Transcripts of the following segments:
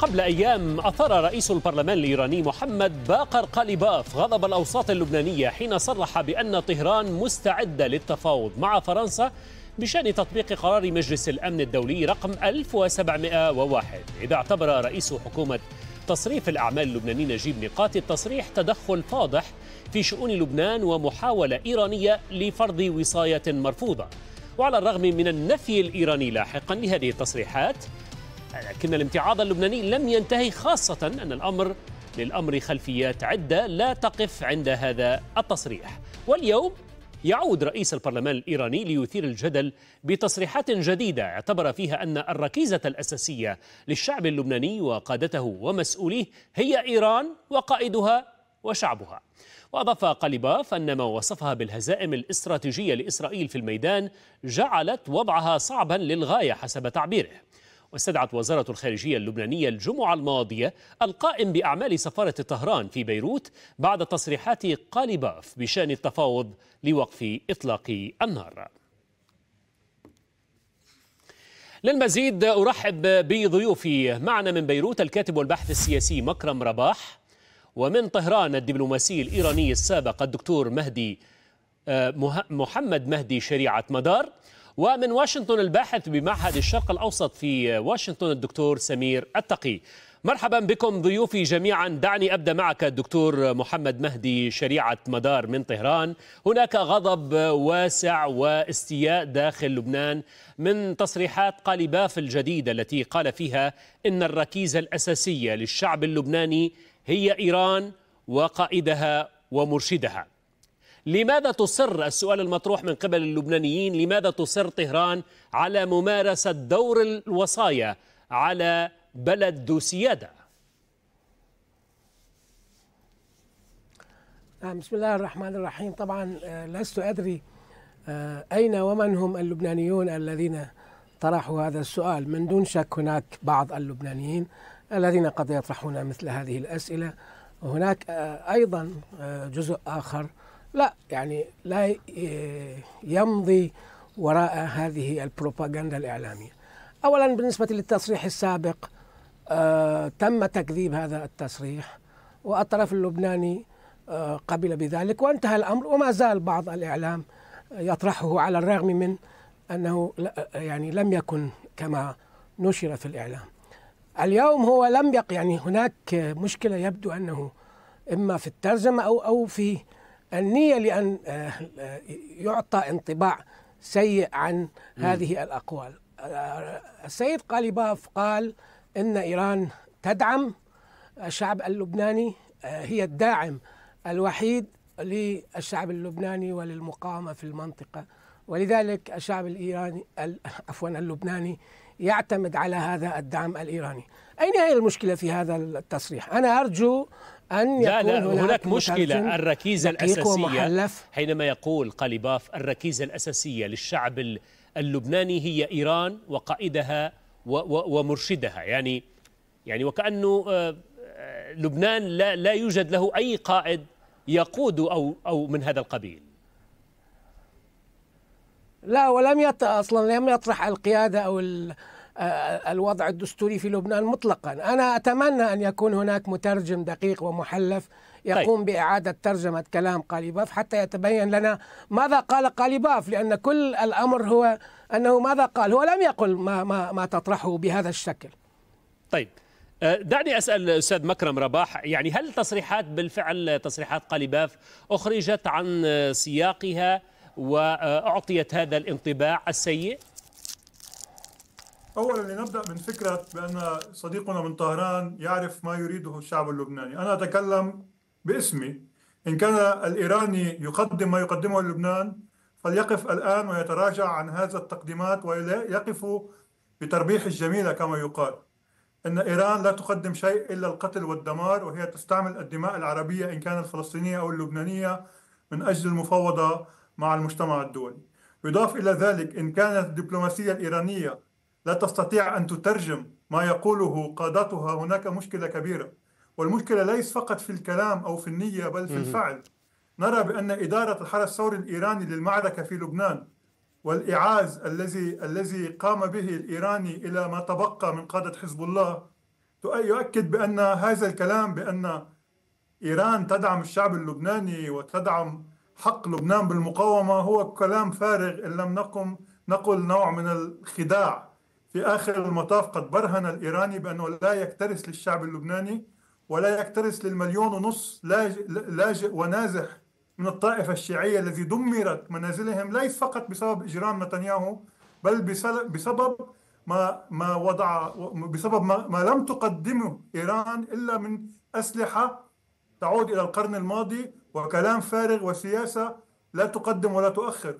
قبل أيام أثار رئيس البرلمان الإيراني محمد باقر قاليباف غضب الأوساط اللبنانية حين صرح بأن طهران مستعدة للتفاوض مع فرنسا بشأن تطبيق قرار مجلس الأمن الدولي رقم 1701 إذا اعتبر رئيس حكومة تصريف الأعمال اللبناني نجيب نقاط التصريح تدخل فاضح في شؤون لبنان ومحاولة إيرانية لفرض وصاية مرفوضة وعلى الرغم من النفي الإيراني لاحقا لهذه التصريحات لكن الامتعاض اللبناني لم ينتهي خاصة أن الأمر للأمر خلفيات عدة لا تقف عند هذا التصريح واليوم يعود رئيس البرلمان الإيراني ليثير الجدل بتصريحات جديدة اعتبر فيها أن الركيزة الأساسية للشعب اللبناني وقادته ومسؤوليه هي إيران وقائدها وشعبها وأضاف قاليباف أن ما وصفها بالهزائم الاستراتيجية لإسرائيل في الميدان جعلت وضعها صعبا للغاية حسب تعبيره واستدعت وزارة الخارجية اللبنانية الجمعة الماضية القائم بأعمال سفارة طهران في بيروت بعد تصريحات قاليباف بشأن التفاوض لوقف إطلاق النار للمزيد أرحب بضيوفي معنا من بيروت الكاتب والبحث السياسي مكرم رباح ومن طهران الدبلوماسي الإيراني السابق الدكتور مهدي آه، محمد مهدي شريعة مدار ومن واشنطن الباحث بمعهد الشرق الأوسط في واشنطن الدكتور سمير التقي مرحبا بكم ضيوفي جميعا دعني أبدأ معك الدكتور محمد مهدي شريعة مدار من طهران هناك غضب واسع واستياء داخل لبنان من تصريحات قالباف الجديدة التي قال فيها إن الركيزة الأساسية للشعب اللبناني هي إيران وقائدها ومرشدها لماذا تصر السؤال المطروح من قبل اللبنانيين لماذا تصر طهران على ممارسة دور الوصايا على بلد ذو سيادة آه، بسم الله الرحمن الرحيم طبعا آه، لست أدري آه، أين ومن هم اللبنانيون الذين طرحوا هذا السؤال من دون شك هناك بعض اللبنانيين الذين قد يطرحون مثل هذه الأسئلة وهناك أيضا جزء آخر لا يعني لا آه، يمضي وراء هذه البروباغندا الإعلامية أولا بالنسبة للتصريح السابق آه، تم تكذيب هذا التصريح والطرف اللبناني آه، قبل بذلك وانتهى الأمر وما زال بعض الإعلام يطرحه على الرغم من أنه يعني لم يكن كما نشر في الإعلام اليوم هو لم يق يعني هناك مشكلة يبدو أنه إما في الترجمة أو أو في النية لأن آه، آه، يعطى انطباع سيء عن هذه الأقوال آه، السيد قاليباف قال إن إيران تدعم الشعب اللبناني هي الداعم الوحيد للشعب اللبناني وللمقاومة في المنطقة ولذلك الشعب الإيراني عفوا اللبناني يعتمد على هذا الدعم الايراني. اين هي المشكله في هذا التصريح؟ انا ارجو أن يكون لا هناك, هناك مشكلة الركيزة الأساسية حينما يقول قاليباف الركيزة الأساسية للشعب اللبناني هي إيران وقائدها ومرشدها يعني يعني وكأنه آه، آه، لبنان لا لا يوجد له أي قائد يقود أو أو من هذا القبيل لا ولم يط... اصلا لم يطرح القياده او ال... الوضع الدستوري في لبنان مطلقا انا اتمنى ان يكون هناك مترجم دقيق ومحلف طيب. يقوم طيب. بإعادة ترجمة كلام قاليباف حتى يتبين لنا ماذا قال قاليباف لأن كل الأمر هو أنه ماذا قال هو لم يقل ما, ما, ما تطرحه بهذا الشكل طيب دعني أسأل أستاذ مكرم رباح يعني هل تصريحات بالفعل تصريحات قاليباف أخرجت عن سياقها وأعطيت هذا الانطباع السيء؟ اولا لنبدا من فكره بان صديقنا من طهران يعرف ما يريده الشعب اللبناني، انا اتكلم باسمي ان كان الايراني يقدم ما يقدمه للبنان فليقف الان ويتراجع عن هذا التقديمات ويقف بتربيح الجميله كما يقال. ان ايران لا تقدم شيء الا القتل والدمار وهي تستعمل الدماء العربيه ان كانت الفلسطينيه او اللبنانيه من اجل المفاوضه مع المجتمع الدولي يضاف إلى ذلك إن كانت الدبلوماسية الإيرانية لا تستطيع أن تترجم ما يقوله قادتها هناك مشكلة كبيرة والمشكلة ليس فقط في الكلام أو في النية بل في الفعل نرى بأن إدارة الحرس الثوري الإيراني للمعركة في لبنان والإعاز الذي الذي قام به الإيراني إلى ما تبقى من قادة حزب الله يؤكد بأن هذا الكلام بأن إيران تدعم الشعب اللبناني وتدعم حق لبنان بالمقاومة هو كلام فارغ إن لم نقم نقل نوع من الخداع في آخر المطاف قد برهن الإيراني بأنه لا يكترث للشعب اللبناني ولا يكترث للمليون ونص لاجئ ونازح من الطائفة الشيعية الذي دمرت منازلهم ليس فقط بسبب إجرام نتنياهو بل بسبب ما ما وضع بسبب ما, ما لم تقدمه إيران إلا من أسلحة تعود إلى القرن الماضي وكلام فارغ وسياسة لا تقدم ولا تؤخر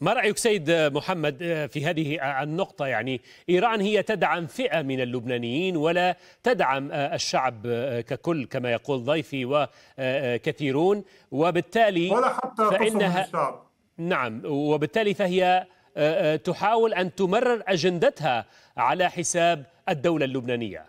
ما رأيك سيد محمد في هذه النقطة يعني إيران هي تدعم فئة من اللبنانيين ولا تدعم الشعب ككل كما يقول ضيفي وكثيرون وبالتالي ولا حتى فإنها الشعب نعم وبالتالي فهي تحاول أن تمرر أجندتها على حساب الدولة اللبنانية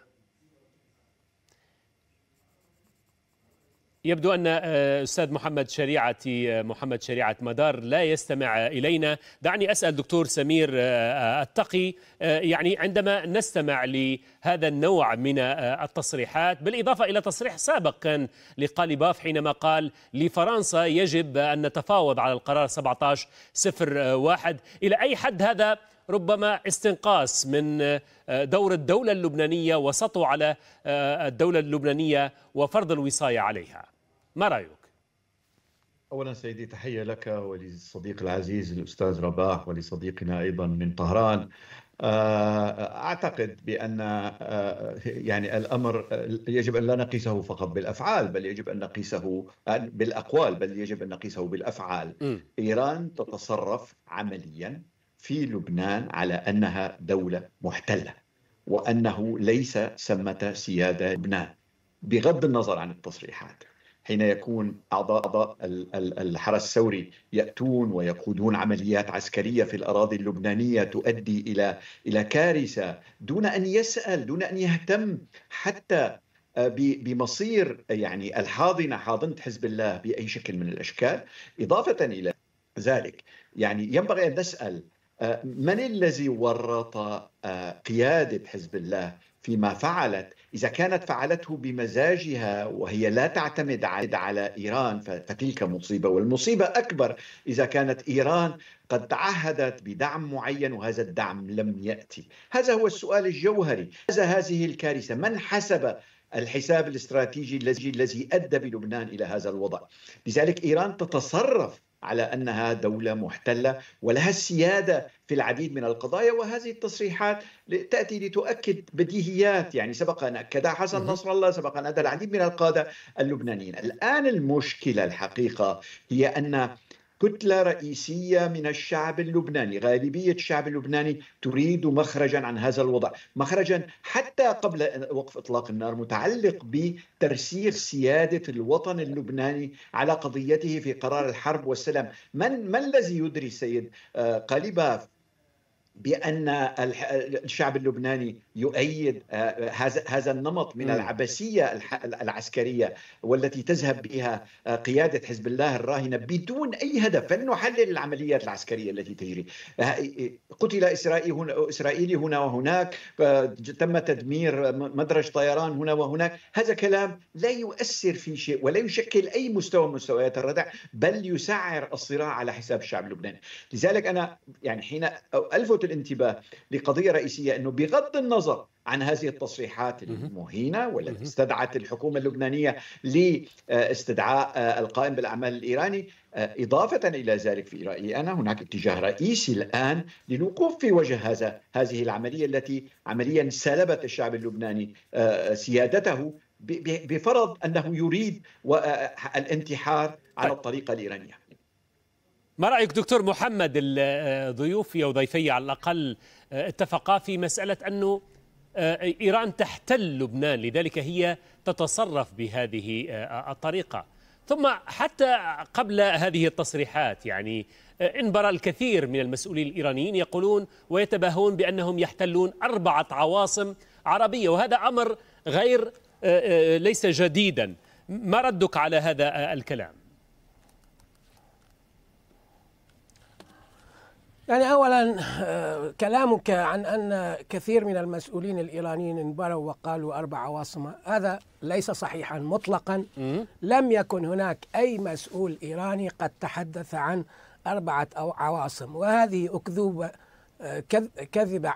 يبدو أن آه، أستاذ محمد شريعتي آه، محمد شريعة مدار لا يستمع إلينا دعني أسأل دكتور سمير آه، التقي يعني عندما نستمع لهذا النوع من التصريحات بالإضافة إلى تصريح سابق كان لقاليباف حينما قال لفرنسا يجب أن نتفاوض على القرار 1701 إلى أي حد هذا ربما استنقاص من دور الدولة اللبنانية وسطو على الدولة اللبنانية وفرض الوصاية عليها ما رايك؟ اولا سيدي تحيه لك وللصديق العزيز الاستاذ رباح ولصديقنا ايضا من طهران آه، اعتقد بان آه، يعني الامر يجب ان لا نقيسه فقط بالافعال بل يجب ان نقيسه آه، بالاقوال بل يجب ان نقيسه بالافعال م. ايران تتصرف عمليا في لبنان على انها دوله محتله وانه ليس ثمه سياده لبنان بغض النظر عن التصريحات حين يكون أعضاء أعضاء الحرس الثوري يأتون ويقودون عمليات عسكرية في الأراضي اللبنانية تؤدي إلى إلى كارثة دون أن يسأل دون أن يهتم حتى آه، بمصير يعني الحاضنة حاضنة حزب الله بأي شكل من الأشكال إضافة إلى ذلك يعني ينبغي أن نسأل آه، من الذي ورط آه، قيادة حزب الله فيما فعلت إذا كانت فعلته بمزاجها وهي لا تعتمد على إيران فتلك مصيبة والمصيبة أكبر إذا كانت إيران قد تعهدت بدعم معين وهذا الدعم لم يأتي هذا هو السؤال الجوهري هذا هذه الكارثة من حسب الحساب الاستراتيجي الذي الذي ادى بلبنان الى هذا الوضع لذلك ايران تتصرف على انها دوله محتله ولها السياده في العديد من القضايا وهذه التصريحات تاتي لتؤكد بديهيات يعني سبق ان اكدها حسن نصر الله سبق ان ادى العديد من القاده اللبنانيين الان المشكله الحقيقه هي ان كتلة رئيسية من الشعب اللبناني غالبية الشعب اللبناني تريد مخرجا عن هذا الوضع مخرجا حتى قبل وقف إطلاق النار متعلق بترسيخ سيادة الوطن اللبناني على قضيته في قرار الحرب والسلام من, ما الذي يدري سيد آه، قاليباف بان الشعب اللبناني يؤيد آه، هذا هذا النمط من العبثيه العسكريه والتي تذهب بها آه، قياده حزب الله الراهنه بدون اي هدف فلنحلل العمليات العسكريه التي تجري آه، قتل اسرائيلي هنا, إسرائيلي هنا وهناك تم تدمير مدرج طيران هنا وهناك هذا كلام لا يؤثر في شيء ولا يشكل اي مستوى من مستويات الردع بل يسعر الصراع على حساب الشعب اللبناني لذلك انا يعني حين الفت الانتباه لقضيه رئيسيه انه بغض النظر عن هذه التصريحات المهينة والتي استدعت الحكومة اللبنانية لاستدعاء القائم بالأعمال الإيراني آه، إضافة إلى ذلك في رأيي أنا هناك اتجاه رئيسي الآن للوقوف في وجه هذا هذه العملية التي عمليا سلبت الشعب اللبناني آه، سيادته بفرض أنه يريد آه، الانتحار على طيب. الطريقة الإيرانية ما رايك دكتور محمد آه، ضيوفي او ضيفي على الاقل آه، اتفقا في مساله انه آه، ايران تحتل لبنان لذلك هي تتصرف بهذه الطريقه ثم حتى قبل هذه التصريحات يعني انبرى الكثير من المسؤولين الايرانيين يقولون ويتباهون بانهم يحتلون اربعه عواصم عربيه وهذا امر غير ليس جديدا ما ردك على هذا الكلام يعني اولا آه، كلامك عن ان كثير من المسؤولين الايرانيين انبروا وقالوا اربع عواصم هذا ليس صحيحا مطلقا لم يكن هناك اي مسؤول ايراني قد تحدث عن اربعه أو عواصم وهذه اكذوبه آه، كذبه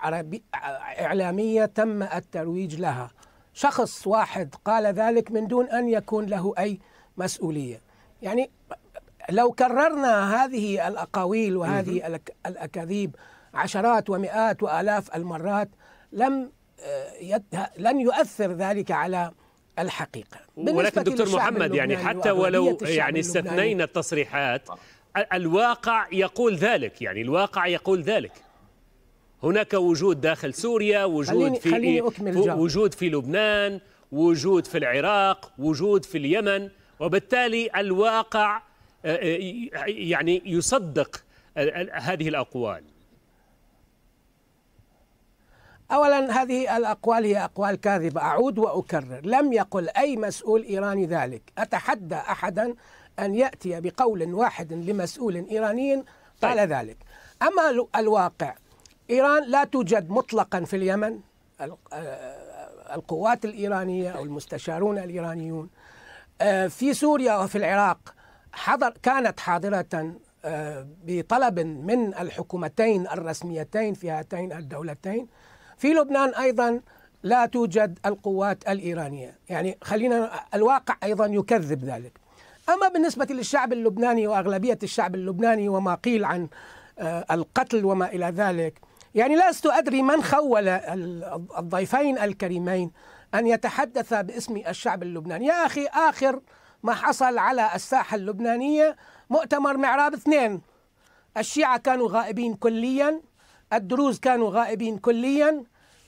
اعلاميه تم الترويج لها شخص واحد قال ذلك من دون ان يكون له اي مسؤوليه يعني لو كررنا هذه الأقاويل وهذه الأكاذيب عشرات ومئات وآلاف المرات لم آه، لن يؤثر ذلك على الحقيقه ولكن دكتور محمد يعني حتى ولو يعني استثنينا التصريحات آه. الواقع يقول ذلك يعني الواقع يقول ذلك هناك وجود داخل سوريا وجود خليني في خليني أكمل وجود في لبنان وجود في العراق وجود في اليمن وبالتالي الواقع آه، آه، يعني يصدق هذه الأقوال أولا هذه الأقوال هي أقوال كاذبة أعود وأكرر لم يقل أي مسؤول إيراني ذلك أتحدى أحدا أن يأتي بقول واحد لمسؤول إيراني قال طيب. ذلك أما الواقع إيران لا توجد مطلقا في اليمن آه، القوات الإيرانية أو المستشارون الإيرانيون في سوريا وفي العراق حضر كانت حاضرة آه، بطلب من الحكومتين الرسميتين في هاتين الدولتين في لبنان أيضا لا توجد القوات الإيرانية يعني خلينا الواقع أيضا يكذب ذلك أما بالنسبة للشعب اللبناني وأغلبية الشعب اللبناني وما قيل عن آه، القتل وما إلى ذلك يعني لست أدري من خول الضيفين الكريمين أن يتحدث باسم الشعب اللبناني يا أخي آخر ما حصل على الساحة اللبنانية مؤتمر معراب اثنين الشيعة كانوا غائبين كليا الدروز كانوا غائبين كليا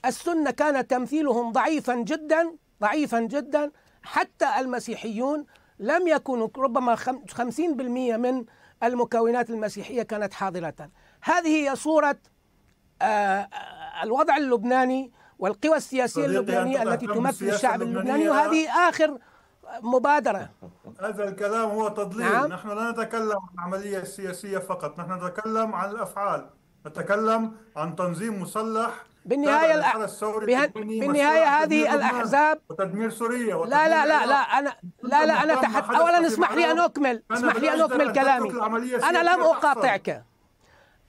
السنة كان تمثيلهم ضعيفا جدا ضعيفا جدا حتى المسيحيون لم يكونوا ربما 50% من المكونات المسيحية كانت حاضرة هذه هي صورة آه، آه، الوضع اللبناني والقوى السياسية اللبنانية التي تمثل الشعب اللبناني وهذه آخر مبادرة هذا الكلام هو تضليل نعم؟ نحن لا نتكلم عن العملية السياسية فقط نحن نتكلم عن الأفعال نتكلم عن تنظيم مسلح بالنهاية الأ... بها... بالنهاية هذه الأحزاب وتدمير سوريا وتدمير لا لا لا لا أنا لا لا أنا تحت أولا اسمح لي أن أكمل اسمح لي أن أكمل كلامي أنا لم أقاطعك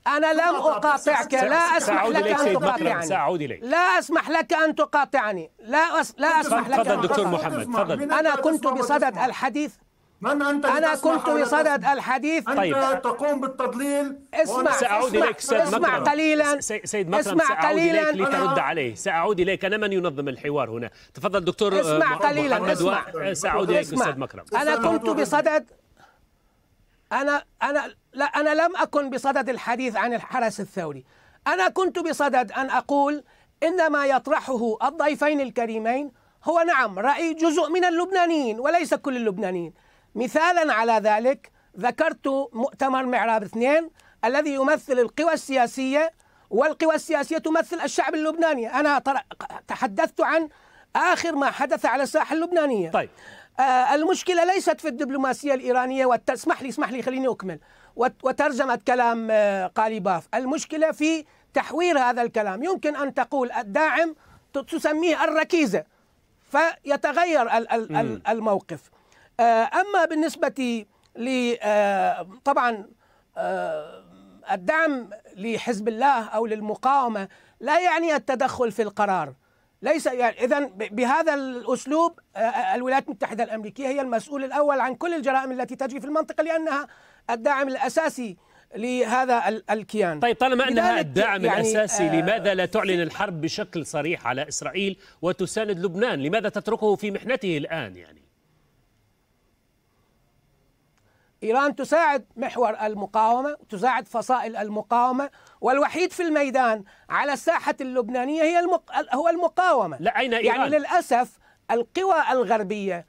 أنا لم أقاطعك لا أسمح لك أن تقاطعني سأعود إليك لا أسمح لك أن تقاطعني لا لا أسمح لك تفضل دكتور محمد تفضل أنا كنت بصدد الحديث من أنت أنا كنت بصدد الحديث أنت طيب. تقوم بالتضليل اسمع سأعود إليك سيد اسمع مكرم. قليلا سيد مكرم اسمع سأعود قليلا إليك لترد عليه سأعود إليك أنا من ينظم الحوار هنا تفضل دكتور اسمع آه، قليلا اسمع آه، سأعود إليك أستاذ مكرم أنا كنت بصدد أنا أنا لا أنا لم أكن بصدد الحديث عن الحرس الثوري أنا كنت بصدد أن أقول إن ما يطرحه الضيفين الكريمين هو نعم رأي جزء من اللبنانيين وليس كل اللبنانيين مثالا على ذلك ذكرت مؤتمر معراب اثنين الذي يمثل القوى السياسية والقوى السياسية تمثل الشعب اللبناني أنا تحدثت عن آخر ما حدث على الساحة اللبنانية طيب آه، المشكلة ليست في الدبلوماسية الإيرانية واسمح لي اسمح لي خليني أكمل وترجمة كلام آه، قاليباف المشكلة في تحوير هذا الكلام يمكن أن تقول الداعم تسميه الركيزة فيتغير الموقف آه، أما بالنسبة ل طبعا الدعم لحزب الله أو للمقاومة لا يعني التدخل في القرار ليس يعني اذا بهذا الاسلوب الولايات المتحده الامريكيه هي المسؤول الاول عن كل الجرائم التي تجري في المنطقه لانها الداعم الاساسي لهذا الكيان طيب طالما انها الداعم يعني الاساسي آه لماذا لا تعلن الحرب بشكل صريح على اسرائيل وتساند لبنان لماذا تتركه في محنته الان يعني إيران تساعد محور المقاومة تساعد فصائل المقاومة والوحيد في الميدان على الساحة اللبنانية هي المق... هو المقاومة لا أين إيران؟ يعني للأسف القوى الغربية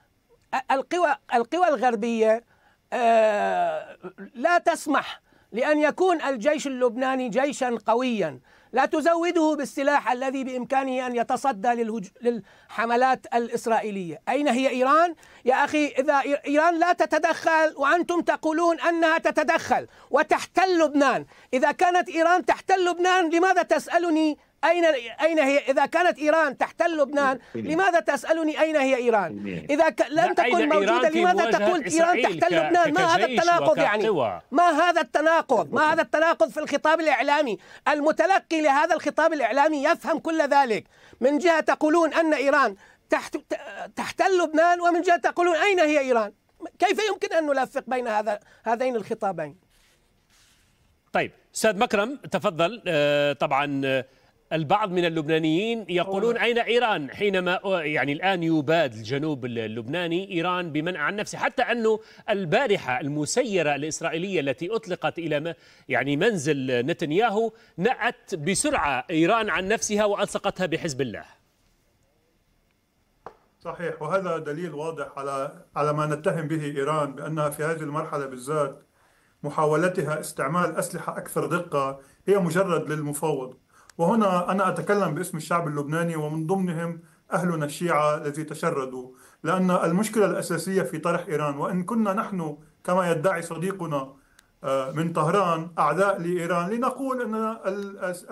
القوى القوى الغربية آه لا تسمح لأن يكون الجيش اللبناني جيشا قويا لا تزوده بالسلاح الذي بإمكانه أن يتصدى للهج... للحملات الإسرائيلية أين هي إيران؟ يا أخي إذا إيران لا تتدخل وأنتم تقولون أنها تتدخل وتحتل لبنان إذا كانت إيران تحتل لبنان لماذا تسألني أين أين هي إذا كانت إيران تحتل لبنان إيه، إيه. لماذا تسألني أين هي إيران إيه. إذا ك... لم تكن موجودة لماذا تقول إيران تحتل لبنان ما هذا التناقض يعني ما هذا التناقض ما هذا التناقض في الخطاب الإعلامي المتلقي لهذا الخطاب الإعلامي يفهم كل ذلك من جهة تقولون أن إيران تحت... تحتل لبنان ومن جهة تقولون أين هي إيران كيف يمكن أن نلفق بين هذا هذين الخطابين طيب استاذ مكرم تفضل آه، طبعا آه، البعض من اللبنانيين يقولون أين إيران حينما يعني الآن يباد الجنوب اللبناني إيران بمنع عن نفسه حتى أنه البارحة المسيرة الإسرائيلية التي أطلقت إلى يعني منزل نتنياهو نأت بسرعة إيران عن نفسها وألصقتها بحزب الله صحيح وهذا دليل واضح على على ما نتهم به إيران بأنها في هذه المرحلة بالذات محاولتها استعمال أسلحة أكثر دقة هي مجرد للمفاوض وهنا أنا أتكلم باسم الشعب اللبناني ومن ضمنهم أهلنا الشيعة الذي تشردوا لأن المشكلة الأساسية في طرح إيران وإن كنا نحن كما يدعي صديقنا آه، من طهران أعداء لإيران لنقول أن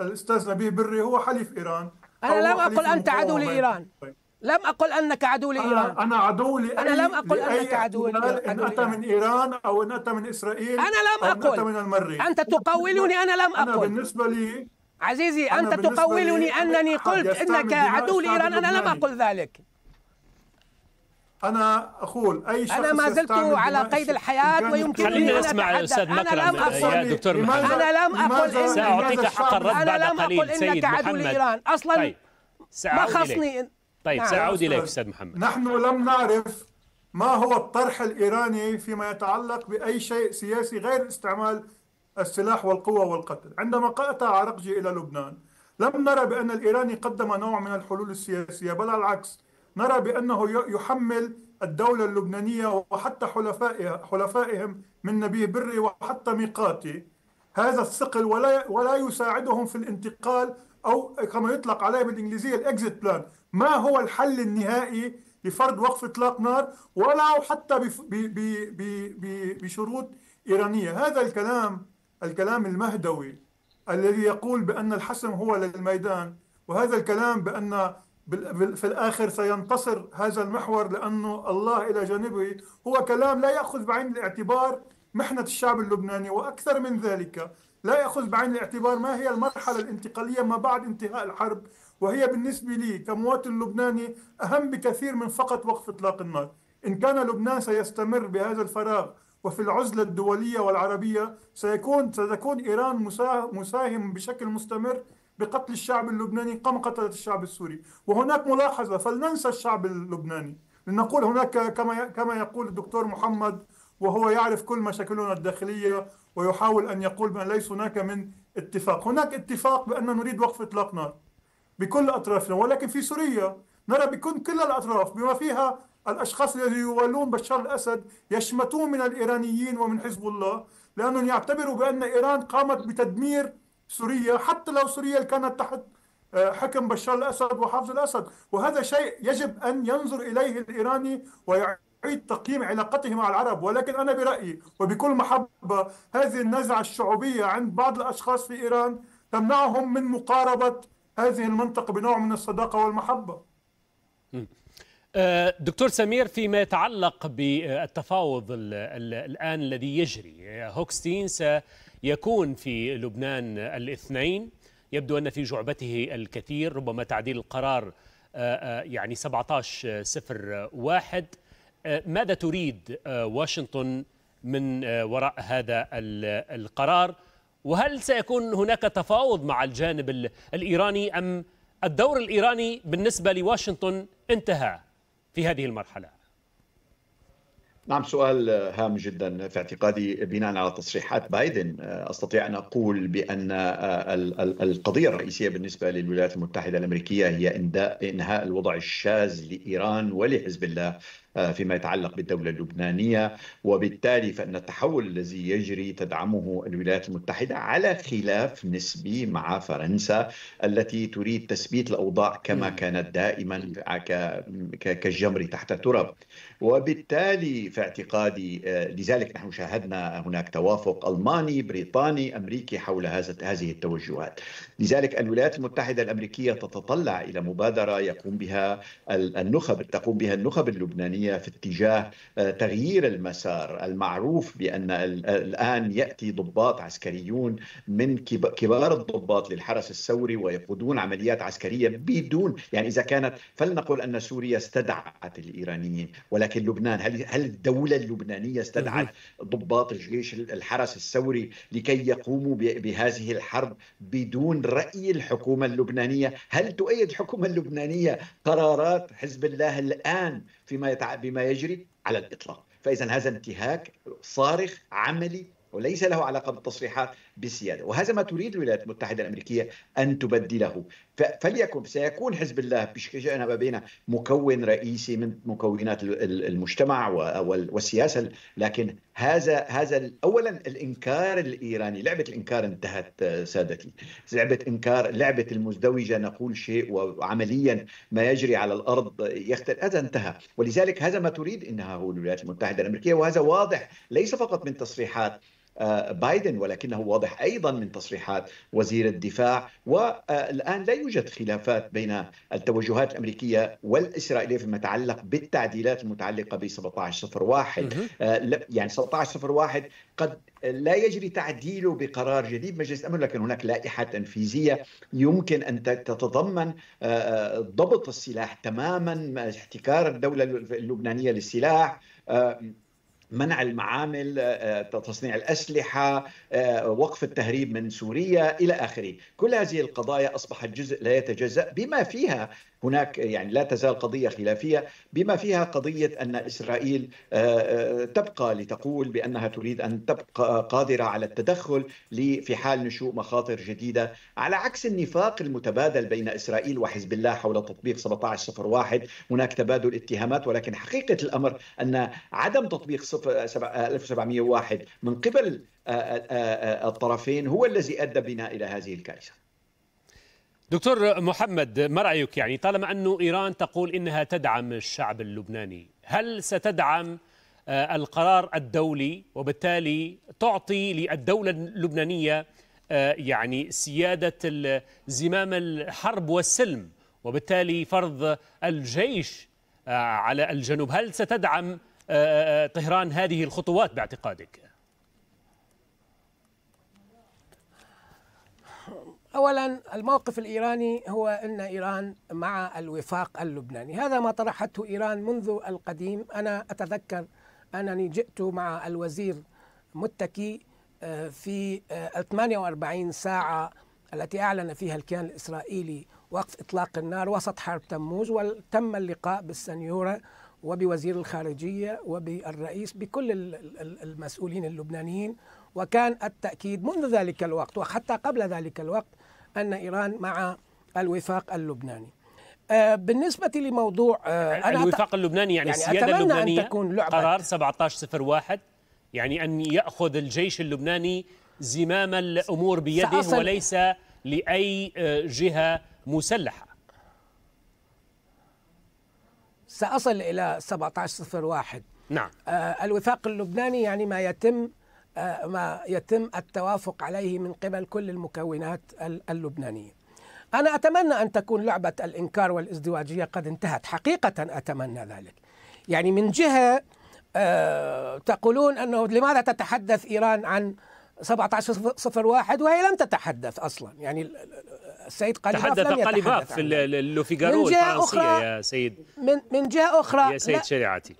الأستاذ نبيه بري هو حليف إيران أنا لم أقل أنت عدو لإيران لم أقل أنك عدو لإيران أنا عدو لأي أنا لم أقل أنك عدو لإيران إن أتى من إيران أو إن أتى من إسرائيل أنا لم أقل أو إن أتى من المريخ أنت تقولني أنا لم أقل أنا بالنسبة لي عزيزي أنت تقولني أنني قلت أنك عدو لإيران أنا لم أقل ذلك أنا أقول أي شخص أنا ما زلت على قيد الحياة ويمكنني أن أسمع الأستاذ مكرم يا دكتور محمد أنا لم أقل إن سأعطيك حق الرد بعد قليل أنا لم أقل إنك عدو لإيران أصلا طيب. ما خصني طيب نعم. سأعود إليك أستاذ محمد نحن لم نعرف ما هو الطرح الإيراني فيما يتعلق بأي شيء سياسي غير استعمال السلاح والقوة والقتل عندما أتى عرقجي إلى لبنان لم نرى بأن الإيراني قدم نوع من الحلول السياسية بل العكس نرى بأنه يحمل الدولة اللبنانية وحتى حلفائها حلفائهم من نبيه بري وحتى ميقاتي هذا الثقل ولا ولا يساعدهم في الانتقال او كما يطلق عليه بالانجليزيه الاكزيت بلان، ما هو الحل النهائي لفرض وقف اطلاق نار ولو حتى بشروط ايرانيه، هذا الكلام الكلام المهدوي الذي يقول بأن الحسم هو للميدان وهذا الكلام بأن في الآخر سينتصر هذا المحور لأنه الله إلى جانبه هو كلام لا يأخذ بعين الاعتبار محنة الشعب اللبناني وأكثر من ذلك لا يأخذ بعين الاعتبار ما هي المرحلة الانتقالية ما بعد انتهاء الحرب وهي بالنسبة لي كمواطن لبناني أهم بكثير من فقط وقف إطلاق النار إن كان لبنان سيستمر بهذا الفراغ وفي العزلة الدولية والعربية سيكون ستكون إيران مساهم بشكل مستمر بقتل الشعب اللبناني كما قتلت الشعب السوري وهناك ملاحظة فلننسى الشعب اللبناني لنقول هناك كما كما يقول الدكتور محمد وهو يعرف كل مشاكلنا الداخلية ويحاول أن يقول بأن ليس هناك من اتفاق هناك اتفاق بأننا نريد وقف إطلاق نار بكل أطرافنا ولكن في سوريا نرى بكل كل الأطراف بما فيها الأشخاص الذين يوالون بشار الأسد يشمتون من الإيرانيين ومن حزب الله لأنهم يعتبروا بأن إيران قامت بتدمير سوريا حتى لو سوريا كانت تحت آه، حكم بشار الأسد وحافظ الأسد وهذا شيء يجب أن ينظر إليه الإيراني ويعيد تقييم علاقته مع العرب ولكن أنا برأيي وبكل محبة هذه النزعة الشعوبية عند بعض الأشخاص في إيران تمنعهم من مقاربة هذه المنطقة بنوع من الصداقة والمحبة آه، دكتور سمير فيما يتعلق بالتفاوض الآن الذي يجري آه، هوكستين سيكون في لبنان الاثنين يبدو أن في جعبته الكثير ربما تعديل القرار آه، يعني 17 واحد ماذا تريد واشنطن من وراء هذا القرار وهل سيكون هناك تفاوض مع الجانب الإيراني أم الدور الإيراني بالنسبة لواشنطن انتهى في هذه المرحله نعم سؤال هام جدا في اعتقادي بناء على تصريحات بايدن استطيع ان اقول بان القضيه الرئيسيه بالنسبه للولايات المتحده الامريكيه هي انهاء الوضع الشاذ لايران ولحزب الله آه، فيما يتعلق بالدولة اللبنانية وبالتالي فإن التحول الذي يجري تدعمه الولايات المتحدة على خلاف نسبي مع فرنسا التي تريد تثبيت الأوضاع كما نعم. كانت دائما كالجمر تحت التراب وبالتالي في اعتقادي آه، لذلك نحن شاهدنا هناك توافق ألماني بريطاني أمريكي حول هذه التوجهات لذلك الولايات المتحدة الأمريكية تتطلع إلى مبادرة يقوم بها النخب تقوم بها النخب اللبنانية في اتجاه آه، تغيير المسار المعروف بأن الآن يأتي ضباط عسكريون من كبار الضباط للحرس الثوري ويقودون عمليات عسكرية بدون يعني إذا كانت فلنقل أن سوريا استدعت الإيرانيين ولكن لبنان هل هل الدولة اللبنانية استدعت ضباط الجيش الحرس الثوري لكي يقوموا بهذه الحرب بدون راي الحكومه اللبنانيه، هل تؤيد الحكومه اللبنانيه قرارات حزب الله الان فيما بما يجري على الاطلاق، فاذا هذا انتهاك صارخ عملي وليس له علاقه بالتصريحات بسياده وهذا ما تريد الولايات المتحده الامريكيه ان تبدله فليكن سيكون حزب الله بشكل ما بين مكون رئيسي من مكونات المجتمع والسياسه لكن هذا هذا اولا الانكار الايراني لعبه الانكار انتهت آه، سادتي لعبه انكار لعبه المزدوجه نقول شيء وعمليا ما يجري على الارض يختل هذا انتهى ولذلك هذا ما تريد انها هو الولايات المتحده الامريكيه وهذا واضح ليس فقط من تصريحات آه، بايدن ولكنه واضح ايضا من تصريحات وزير الدفاع والان لا يوجد خلافات بين التوجهات الامريكيه والاسرائيليه فيما يتعلق بالتعديلات المتعلقه ب 1701 آه، يعني 1701 قد لا يجري تعديله بقرار جديد مجلس الامن لكن هناك لائحه تنفيذيه يمكن ان تتضمن آه، ضبط السلاح تماما احتكار الدوله اللبنانيه للسلاح منع المعامل آه، آه، تصنيع الأسلحة آه، وقف التهريب من سوريا إلى آخره كل هذه القضايا أصبحت جزء لا يتجزأ بما فيها هناك يعني لا تزال قضية خلافية بما فيها قضية أن إسرائيل آه، آه، تبقى لتقول بأنها تريد أن تبقى قادرة على التدخل في حال نشوء مخاطر جديدة على عكس النفاق المتبادل بين إسرائيل وحزب الله حول تطبيق 1701 هناك تبادل اتهامات ولكن حقيقة الأمر أن عدم تطبيق 1701 آه، من قبل الطرفين هو الذي أدى بنا إلى هذه الكارثة دكتور محمد ما رايك يعني طالما أنه إيران تقول إنها تدعم الشعب اللبناني هل ستدعم آه، القرار الدولي وبالتالي تعطي للدولة اللبنانية آه، يعني سيادة زمام الحرب والسلم وبالتالي فرض الجيش آه، على الجنوب هل ستدعم طهران هذه الخطوات باعتقادك؟ أولا الموقف الإيراني هو أن إيران مع الوفاق اللبناني هذا ما طرحته إيران منذ القديم أنا أتذكر أنني جئت مع الوزير متكي آه، في 48 آه، ساعة التي أعلن فيها الكيان الإسرائيلي وقف إطلاق النار وسط حرب تموز وتم اللقاء بالسنيورة وبوزير الخارجية وبالرئيس بكل المسؤولين اللبنانيين وكان التأكيد منذ ذلك الوقت وحتى قبل ذلك الوقت أن إيران مع الوفاق اللبناني آه، بالنسبة لموضوع آه، أنا الوفاق اللبناني يعني, يعني السيادة اللبنانية أن تكون لعبة قرار 1701 يعني أن يأخذ الجيش اللبناني زمام الأمور بيده سأصل وليس لأي آه، جهة مسلحة سأصل إلى 1701 نعم الوفاق اللبناني يعني ما يتم ما يتم التوافق عليه من قبل كل المكونات اللبنانية أنا أتمنى أن تكون لعبة الإنكار والازدواجية قد انتهت حقيقة أتمنى ذلك يعني من جهة آه، تقولون أنه لماذا تتحدث إيران عن 1701 وهي لم تتحدث اصلا يعني السيد قليباف تحدث لم قليباف في اللوفيغارو الفرنسيه يا سيد من من جهه اخرى يا سيد شريعتي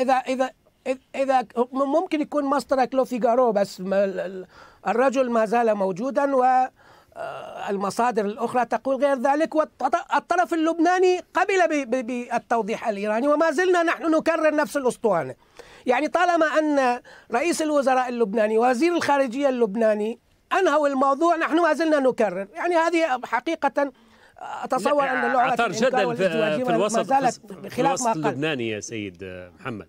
اذا اذا اذا ممكن يكون مصدرك لو فيجارو بس الرجل ما زال موجودا و آه، المصادر الأخرى تقول غير ذلك والطرف اللبناني قبل بالتوضيح الإيراني وما زلنا نحن نكرر نفس الأسطوانة يعني طالما أن رئيس الوزراء اللبناني وزير الخارجية اللبناني أنهوا الموضوع نحن ما زلنا نكرر يعني هذه حقيقة آه، أتصور أن لعبة عثر جدل في, الوسط, خلاف في الوسط اللبناني يا سيد محمد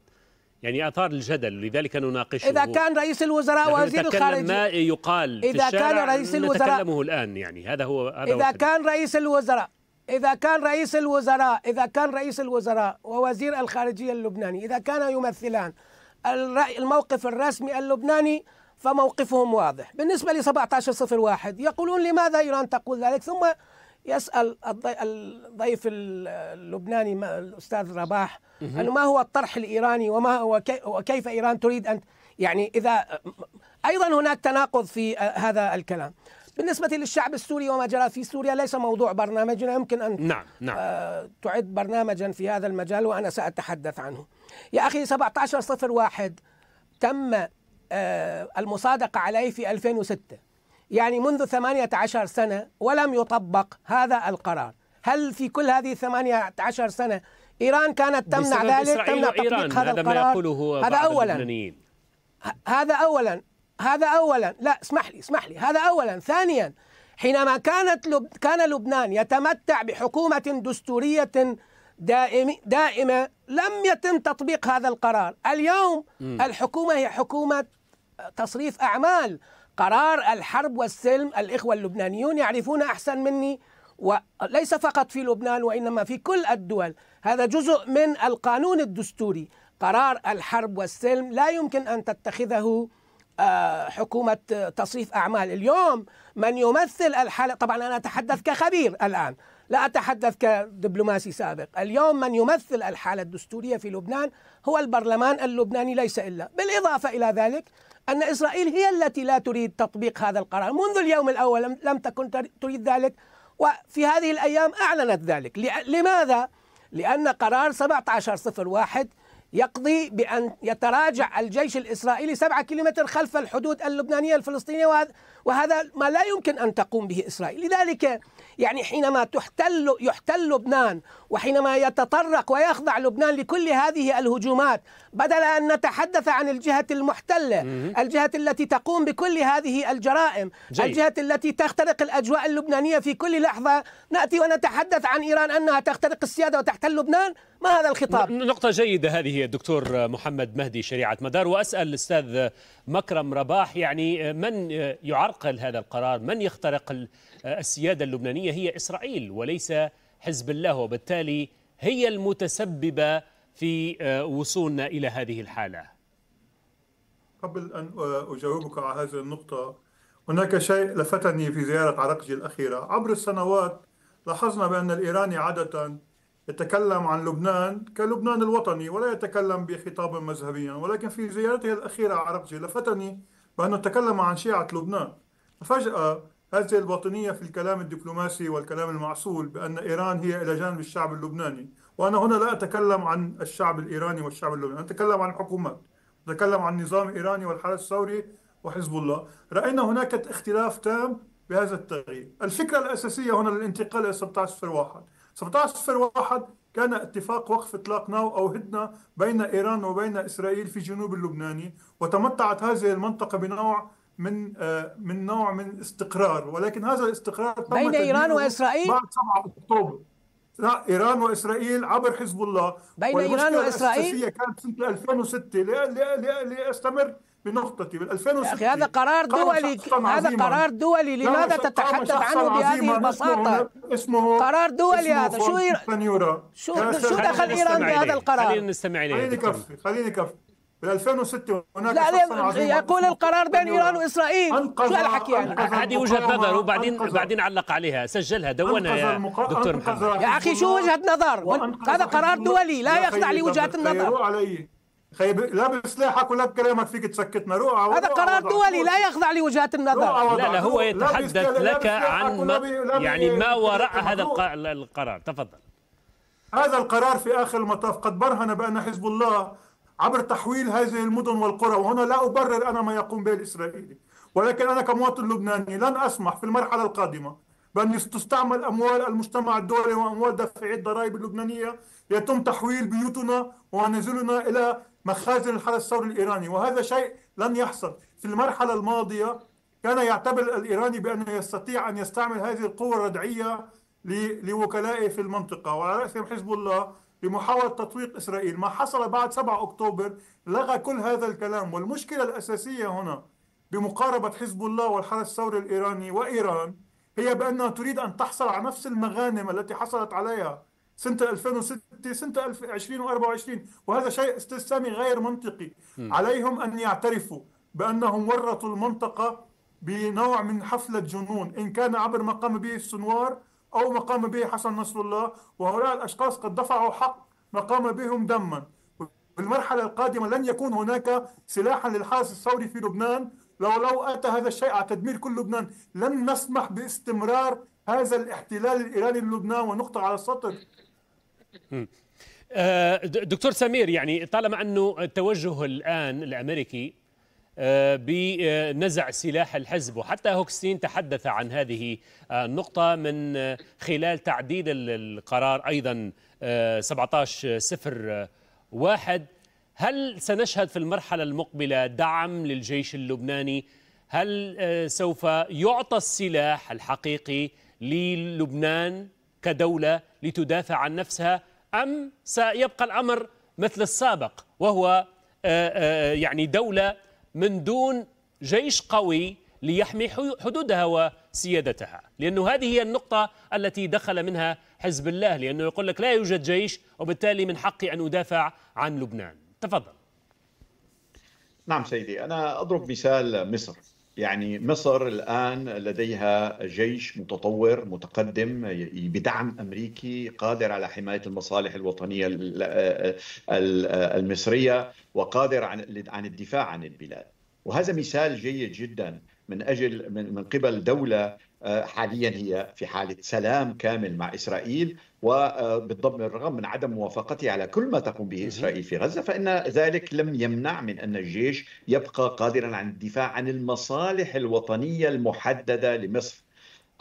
يعني اثار الجدل لذلك نناقشه اذا كان رئيس الوزراء وزير الخارجيه ما يقال في اذا كان رئيس الوزراء نتكلمه الان يعني هذا هو هذا اذا هو كان رئيس الوزراء إذا كان رئيس الوزراء إذا كان رئيس الوزراء ووزير الخارجية اللبناني إذا كانا يمثلان الموقف الرسمي اللبناني فموقفهم واضح بالنسبة ل 1701 يقولون لماذا إيران تقول ذلك ثم يسال الضيف اللبناني الاستاذ رباح انه ما هو الطرح الايراني وما هو وكيف ايران تريد ان يعني اذا ايضا هناك تناقض في آه، هذا الكلام بالنسبة للشعب السوري وما جرى في سوريا ليس موضوع برنامجنا يمكن أن نعم نعم آه، تعد برنامجا في هذا المجال وأنا سأتحدث عنه يا أخي 1701 تم آه، المصادقة عليه في 2006 يعني منذ 18 سنة ولم يطبق هذا القرار هل في كل هذه 18 سنة إيران كانت تمنع ذلك تمنع تطبيق هذا, هذا القرار ما يقوله هذا أولا هذا أولا هذا أولا لا اسمح لي اسمح لي هذا أولا ثانيا حينما كانت لب... كان لبنان يتمتع بحكومة دستورية دائم... دائمة لم يتم تطبيق هذا القرار اليوم م. الحكومة هي حكومة تصريف أعمال قرار الحرب والسلم الإخوة اللبنانيون يعرفون أحسن مني وليس فقط في لبنان وإنما في كل الدول هذا جزء من القانون الدستوري قرار الحرب والسلم لا يمكن أن تتخذه آه، حكومة تصريف أعمال اليوم من يمثل الحالة طبعا أنا أتحدث كخبير الآن لا أتحدث كدبلوماسي سابق اليوم من يمثل الحالة الدستورية في لبنان هو البرلمان اللبناني ليس إلا بالإضافة إلى ذلك أن إسرائيل هي التي لا تريد تطبيق هذا القرار منذ اليوم الأول لم تكن تريد ذلك وفي هذه الأيام أعلنت ذلك لماذا؟ لأن قرار 1701 يقضي بأن يتراجع الجيش الإسرائيلي سبعة كيلومتر خلف الحدود اللبنانية الفلسطينية وهذا ما لا يمكن أن تقوم به إسرائيل لذلك يعني حينما تحتل يحتل لبنان وحينما يتطرق ويخضع لبنان لكل هذه الهجومات بدل أن نتحدث عن الجهة المحتلة الجهة التي تقوم بكل هذه الجرائم جيد. الجهة التي تخترق الأجواء اللبنانية في كل لحظة نأتي ونتحدث عن إيران أنها تخترق السيادة وتحتل لبنان ما هذا الخطاب نقطة جيدة هذه الدكتور محمد مهدي شريعة مدار وأسأل الأستاذ مكرم رباح يعني من يعرقل هذا القرار من يخترق السيادة اللبنانية هي إسرائيل وليس حزب الله وبالتالي هي المتسببة في وصولنا إلى هذه الحالة قبل أن أجاوبك على هذه النقطة هناك شيء لفتني في زيارة عرقجي الأخيرة عبر السنوات لاحظنا بأن الإيراني عادة يتكلم عن لبنان كلبنان الوطني ولا يتكلم بخطاب مذهبيا ولكن في زيارته الأخيرة عرقجي لفتني بأنه تكلم عن شيعة لبنان فجأة هذه الباطنية في الكلام الدبلوماسي والكلام المعسول بأن إيران هي إلى جانب الشعب اللبناني وأنا هنا لا أتكلم عن الشعب الإيراني والشعب اللبناني أنا أتكلم عن الحكومات أتكلم عن النظام الإيراني والحرس الثوري وحزب الله رأينا هناك اختلاف تام بهذا التغيير الفكرة الأساسية هنا للانتقال إلى 1701 17 واحد كان اتفاق وقف اطلاق نار او هدنه بين ايران وبين اسرائيل في جنوب اللبناني وتمتعت هذه المنطقه بنوع من آه، من نوع من استقرار ولكن هذا الاستقرار تم بين ايران واسرائيل بعد 7 اكتوبر لا ايران واسرائيل عبر حزب الله بين ايران واسرائيل كانت سنه 2006 لأستمر بنقطتي بال 2006 أخي هذا قرار دولي هذا قرار دولي لماذا تتحدث عنه بهذه البساطة؟ اسمه قرار دولي هذا شو شو شو دخل ايران بهذا القرار؟ خلينا نستمع اليه خليني كفي خليني كفي بال 2006 هناك لا شخصا يقول القرار بين ايران واسرائيل شو الحكي يعني هذه وجهه نظر وبعدين بعدين علق عليها سجلها دونها يا دكتور محمد يا اخي شو وجهه نظر هذا قرار دولي لا يخضع لوجهه النظر علي خيب لا بسلاحك ولا بكلامك فيك تسكتنا روعة هذا قرار دولي لا يخضع لوجهات النظر لا لا هو يتحدث لك عن ما يعني ما وراء هذا القرار تفضل هذا القرار في آخر المطاف قد برهن بأن حزب الله عبر تحويل هذه المدن والقرى وهنا لا أبرر أنا ما يقوم به الإسرائيلي ولكن أنا كمواطن لبناني لن أسمح في المرحلة القادمة بأن تستعمل أموال المجتمع الدولي وأموال دافعي الضرائب اللبنانية يتم تحويل بيوتنا ومنازلنا إلى مخازن الحرس الثوري الإيراني وهذا شيء لم يحصل في المرحلة الماضية كان يعتبر الإيراني بأنه يستطيع أن يستعمل هذه القوة الردعية لوكلائه في المنطقة وعلى رأسهم حزب الله لمحاولة تطويق إسرائيل ما حصل بعد 7 أكتوبر لغى كل هذا الكلام والمشكلة الأساسية هنا بمقاربة حزب الله والحرس الثوري الإيراني وإيران هي بأنها تريد أن تحصل على نفس المغانم التي حصلت عليها سنه 2006 سنه 2024 وهذا شيء استسلامي غير منطقي م. عليهم ان يعترفوا بانهم ورطوا المنطقه بنوع من حفله جنون ان كان عبر ما قام به السنوار او ما قام به حسن نصر الله وهؤلاء الاشخاص قد دفعوا حق ما قام بهم دما في المرحلة القادمة لن يكون هناك سلاحا للحرس الثوري في لبنان لو لو أتى هذا الشيء على تدمير كل لبنان لن نسمح باستمرار هذا الاحتلال الإيراني للبنان ونقطة على السطر آه، دكتور سمير يعني طالما أنه التوجه الآن الأمريكي آه، بنزع سلاح الحزب وحتى هوكستين تحدث عن هذه النقطة من خلال تعديل القرار أيضا 1701 آه، هل سنشهد في المرحلة المقبلة دعم للجيش اللبناني هل سوف يعطى السلاح الحقيقي للبنان كدولة لتدافع عن نفسها أم سيبقى الأمر مثل السابق وهو آه، آه، يعني دولة من دون جيش قوي ليحمي حدودها وسيادتها لأنه هذه هي النقطة التي دخل منها حزب الله لأنه يقول لك لا يوجد جيش وبالتالي من حقي أن أدافع عن لبنان تفضل نعم سيدي أنا أضرب مثال مصر يعني مصر الآن لديها جيش متطور متقدم بدعم أمريكي قادر على حماية المصالح الوطنية المصرية وقادر عن الدفاع عن البلاد وهذا مثال جيد جدا من أجل من قبل دولة آه، حاليا هي في حالة سلام كامل مع إسرائيل وبالضبط آه، وبالرغم من عدم موافقته على كل ما تقوم به إسرائيل في غزة فإن ذلك لم يمنع من أن الجيش يبقى قادرا عن الدفاع عن المصالح الوطنية المحددة لمصر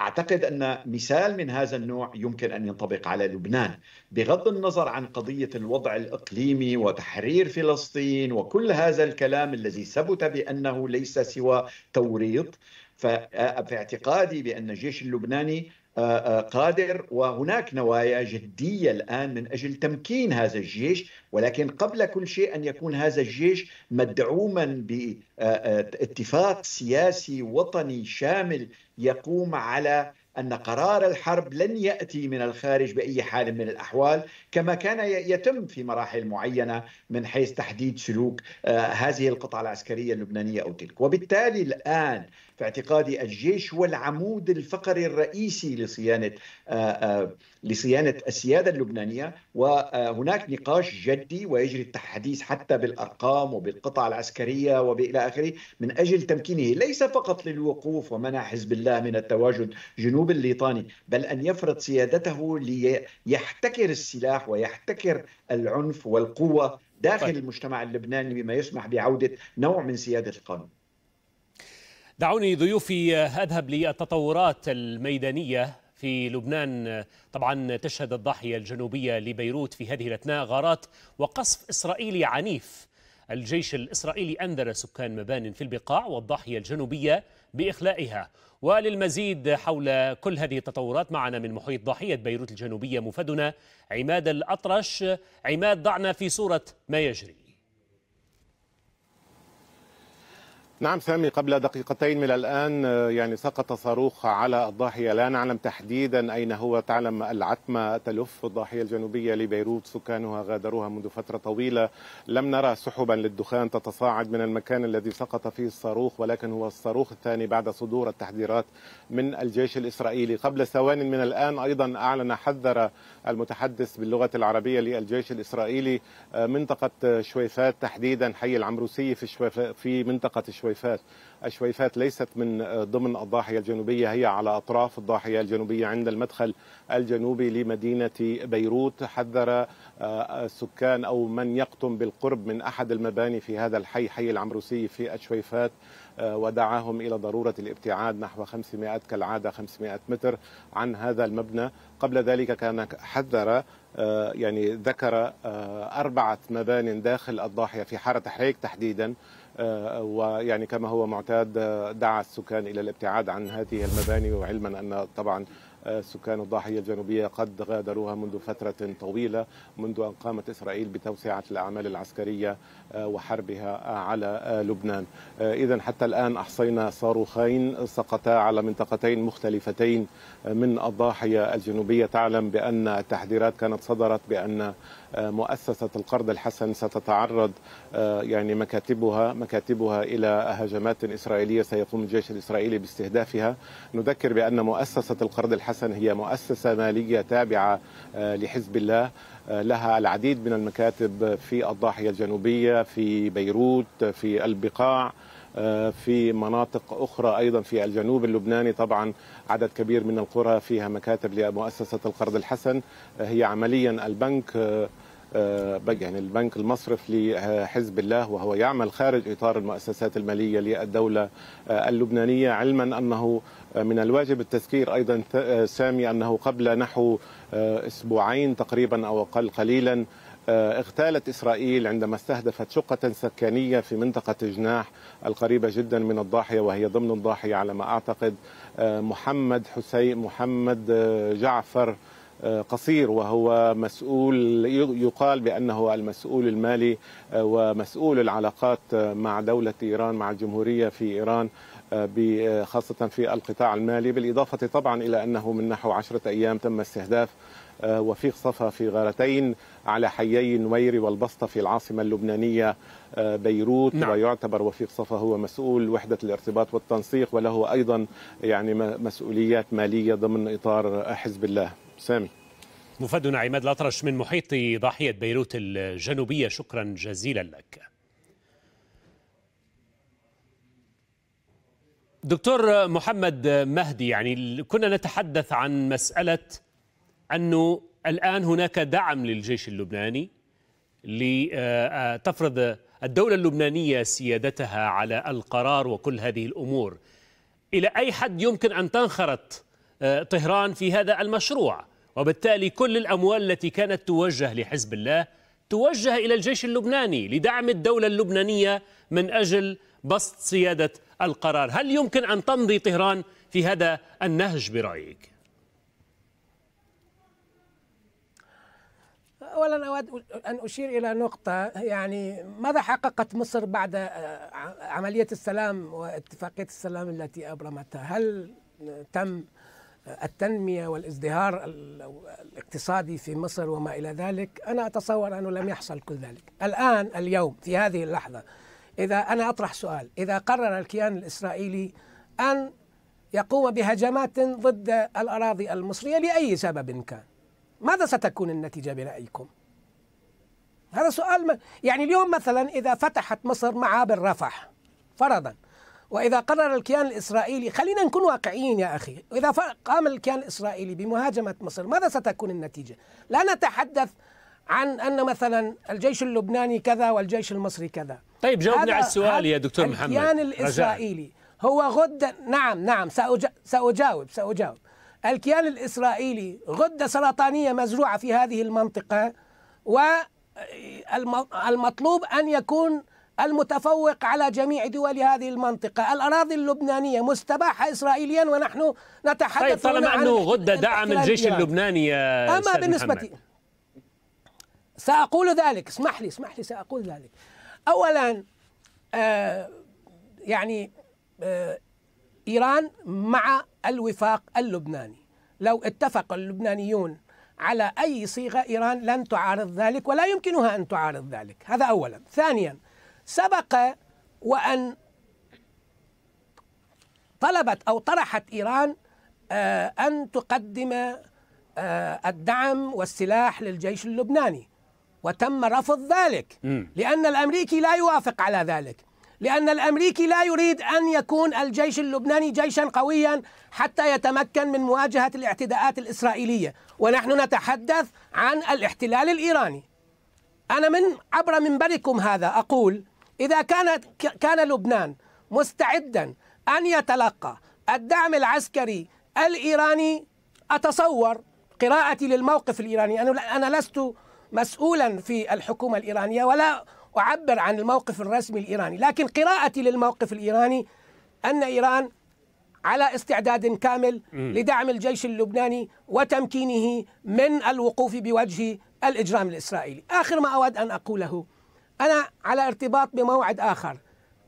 اعتقد ان مثال من هذا النوع يمكن ان ينطبق على لبنان بغض النظر عن قضيه الوضع الاقليمي وتحرير فلسطين وكل هذا الكلام الذي ثبت بانه ليس سوى توريط ففي آه، اعتقادي بان الجيش اللبناني آه، آه، قادر وهناك نوايا جديه الان من اجل تمكين هذا الجيش ولكن قبل كل شيء ان يكون هذا الجيش مدعوما باتفاق سياسي وطني شامل يقوم على أن قرار الحرب لن يأتي من الخارج بأي حال من الأحوال كما كان يتم في مراحل معينة من حيث تحديد سلوك آه، هذه القطعة العسكرية اللبنانية أو تلك وبالتالي الآن في اعتقادي الجيش هو العمود الفقري الرئيسي لصيانة آه، آه، لصيانة السيادة اللبنانية وهناك نقاش جدي ويجري التحديث حتى بالأرقام وبالقطع العسكرية وبإلى آخره من أجل تمكينه ليس فقط للوقوف ومنع حزب الله من التواجد جنوب الجنوب الليطاني بل أن يفرض سيادته ليحتكر السلاح ويحتكر العنف والقوة داخل طيب. المجتمع اللبناني بما يسمح بعودة نوع من سيادة القانون دعوني ضيوفي أذهب للتطورات الميدانية في لبنان طبعا تشهد الضاحية الجنوبية لبيروت في هذه الأثناء غارات وقصف إسرائيلي عنيف الجيش الإسرائيلي أنذر سكان مبان في البقاع والضاحية الجنوبية بإخلائها وللمزيد حول كل هذه التطورات معنا من محيط ضاحية بيروت الجنوبية مفدنا عماد الأطرش عماد ضعنا في صورة ما يجري نعم سامي قبل دقيقتين من الآن آه، يعني سقط صاروخ على الضاحية لا نعلم تحديدا أين هو تعلم العتمة تلف الضاحية الجنوبية لبيروت سكانها غادروها منذ فترة طويلة لم نرى سحبا للدخان تتصاعد من المكان الذي سقط فيه الصاروخ ولكن هو الصاروخ الثاني بعد صدور التحذيرات من الجيش الإسرائيلي قبل ثوان من الآن أيضا أعلن حذر المتحدث باللغة العربية للجيش الإسرائيلي آه، منطقة شويفات تحديدا حي العمروسي في, في منطقة شويفات الشويفات الشويفات ليست من ضمن الضاحية الجنوبية هي على أطراف الضاحية الجنوبية عند المدخل الجنوبي لمدينة بيروت حذر آه، السكان أو من يقطن بالقرب من أحد المباني في هذا الحي حي العمروسي في الشويفات آه، ودعاهم إلى ضرورة الابتعاد نحو 500 كالعادة 500 متر عن هذا المبنى قبل ذلك كان حذر آه، يعني ذكر أربعة مبان داخل الضاحية في حارة حريك تحديدا آه، ويعني كما هو معتاد آه، دعا السكان إلى الابتعاد عن هذه المباني وعلما أن طبعا آه، سكان الضاحية الجنوبية قد غادروها منذ فترة طويلة منذ أن قامت إسرائيل بتوسعة الأعمال العسكرية وحربها على لبنان آه، إذا حتى الآن أحصينا صاروخين سقطا على منطقتين مختلفتين من الضاحية الجنوبية تعلم بأن التحذيرات كانت صدرت بأن آه، مؤسسة القرض الحسن ستتعرض آه، يعني مكاتبها مكاتبها إلى هجمات إسرائيلية سيقوم الجيش الإسرائيلي باستهدافها نذكر بأن مؤسسة القرض الحسن هي مؤسسة مالية تابعة لحزب الله آه، لها العديد من المكاتب في الضاحية الجنوبية في بيروت في البقاع آه، في مناطق أخرى أيضا في الجنوب اللبناني طبعا عدد كبير من القرى فيها مكاتب لمؤسسة القرض الحسن آه، هي عمليا البنك آه، يعني البنك المصرف لحزب الله وهو يعمل خارج إطار المؤسسات المالية للدولة آه، اللبنانية علما أنه آه، من الواجب التذكير أيضا سامي أنه قبل نحو أسبوعين تقريبا أو أقل قليلا اغتالت إسرائيل عندما استهدفت شقة سكانية في منطقة جناح القريبة جدا من الضاحية وهي ضمن الضاحية على ما أعتقد محمد حسين محمد جعفر قصير وهو مسؤول يقال بانه المسؤول المالي ومسؤول العلاقات مع دوله ايران مع الجمهوريه في ايران خاصه في القطاع المالي بالاضافه طبعا الى انه من نحو عشره ايام تم استهداف وفيق صفا في غارتين على حيي النويري والبسطة في العاصمة اللبنانية بيروت نعم. ويعتبر وفيق صفا هو مسؤول وحدة الارتباط والتنسيق وله أيضا يعني مسؤوليات مالية ضمن إطار حزب الله سامي مفادنا عماد الأطرش من محيط ضاحية بيروت الجنوبية شكرا جزيلا لك دكتور محمد مهدي يعني كنا نتحدث عن مسألة أنه الآن هناك دعم للجيش اللبناني لتفرض الدولة اللبنانية سيادتها على القرار وكل هذه الأمور إلى أي حد يمكن أن تنخرط طهران في هذا المشروع وبالتالي كل الأموال التي كانت توجه لحزب الله توجه إلى الجيش اللبناني لدعم الدولة اللبنانية من أجل بسط سيادة القرار هل يمكن أن تمضي طهران في هذا النهج برأيك؟ اولا اود ان اشير الى نقطه يعني ماذا حققت مصر بعد عمليه السلام واتفاقيه السلام التي ابرمتها هل تم التنمية والازدهار الاقتصادي في مصر وما إلى ذلك أنا أتصور أنه لم يحصل كل ذلك الآن اليوم في هذه اللحظة إذا أنا أطرح سؤال إذا قرر الكيان الإسرائيلي أن يقوم بهجمات ضد الأراضي المصرية لأي سبب كان ماذا ستكون النتيجة برأيكم؟ هذا سؤال يعني اليوم مثلا إذا فتحت مصر معابر رفح فرضا وإذا قرر الكيان الإسرائيلي خلينا نكون واقعيين يا أخي إذا قام الكيان الإسرائيلي بمهاجمة مصر ماذا ستكون النتيجة لا نتحدث عن أن مثلا الجيش اللبناني كذا والجيش المصري كذا طيب جاوبني على السؤال يا دكتور محمد الكيان الإسرائيلي هو غده نعم نعم سأجاوب سأجاوب الكيان الإسرائيلي غدة سرطانية مزروعة في هذه المنطقة والمطلوب أن يكون المتفوق على جميع دول هذه المنطقة الأراضي اللبنانية مستباحة إسرائيليا ونحن نتحدث طيب طالما أنه غدة دعم الجيش اللبناني أما بالنسبة سأقول ذلك اسمح لي اسمح لي سأقول ذلك أولا آه يعني آه إيران مع الوفاق اللبناني لو اتفق اللبنانيون على أي صيغة إيران لن تعارض ذلك ولا يمكنها أن تعارض ذلك هذا أولا ثانيا سبق وأن طلبت أو طرحت إيران آه، أن تقدم آه، الدعم والسلاح للجيش اللبناني وتم رفض ذلك لأن الأمريكي لا يوافق على ذلك لأن الأمريكي لا يريد أن يكون الجيش اللبناني جيشا قويا حتى يتمكن من مواجهة الاعتداءات الإسرائيلية ونحن نتحدث عن الاحتلال الإيراني أنا من عبر منبركم هذا أقول إذا كانت كان لبنان مستعدا أن يتلقى الدعم العسكري الإيراني أتصور قراءتي للموقف الإيراني أنا أنا لست مسؤولا في الحكومة الإيرانية ولا أعبر عن الموقف الرسمي الإيراني لكن قراءتي للموقف الإيراني أن إيران على استعداد كامل لدعم الجيش اللبناني وتمكينه من الوقوف بوجه الإجرام الإسرائيلي آخر ما أود أن أقوله أنا على ارتباط بموعد آخر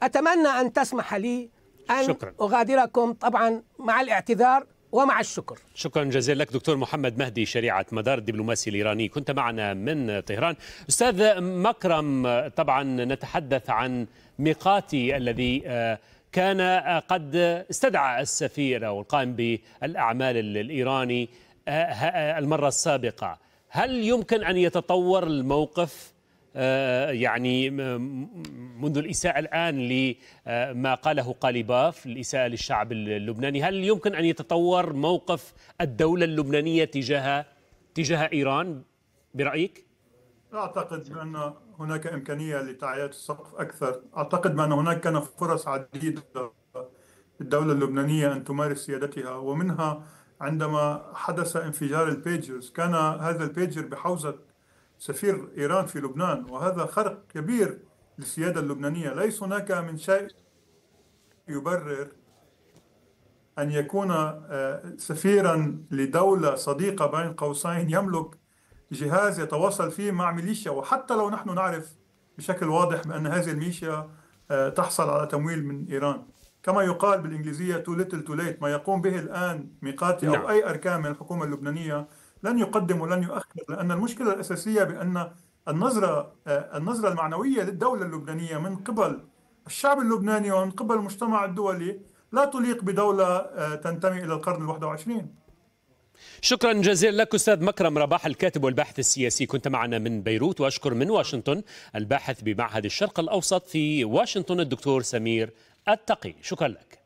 أتمنى أن تسمح لي أن شكرا. أغادركم طبعا مع الاعتذار ومع الشكر شكرا جزيلا لك دكتور محمد مهدي شريعة مدار الدبلوماسي الإيراني كنت معنا من طهران أستاذ مكرم طبعا نتحدث عن ميقاتي الذي آه، كان آه، قد استدعى السفير أو القائم بالأعمال الإيراني آه، المرة السابقة هل يمكن أن يتطور الموقف آه، يعني منذ الإساءة الآن لما آه، قاله قاليباف الإساءة للشعب اللبناني هل يمكن أن يتطور موقف الدولة اللبنانية تجاه تجاه إيران برأيك؟ أعتقد بأن هناك إمكانية لتعيات السقف أكثر أعتقد بأن هناك كان فرص عديدة للدولة اللبنانية أن تمارس سيادتها ومنها عندما حدث انفجار البيجرز كان هذا البيجر بحوزة سفير إيران في لبنان وهذا خرق كبير للسيادة اللبنانية ليس هناك من شيء يبرر أن يكون آه، سفيرا لدولة صديقة بين قوسين يملك جهاز يتواصل فيه مع ميليشيا وحتى لو نحن نعرف بشكل واضح بأن هذه الميليشيا آه، تحصل على تمويل من إيران كما يقال بالإنجليزية too little too late ما يقوم به الآن ميقاتي أو نعم. أي أركان من الحكومة اللبنانية لن يقدم ولن يؤخر لأن المشكلة الأساسية بأن النظرة آه، النظرة المعنوية للدولة اللبنانية من قبل الشعب اللبناني ومن قبل المجتمع الدولي لا تليق بدولة آه، تنتمي إلى القرن ال21 شكرا جزيلا لك استاذ مكرم رباح الكاتب والباحث السياسي كنت معنا من بيروت واشكر من واشنطن الباحث بمعهد الشرق الاوسط في واشنطن الدكتور سمير التقي شكرا لك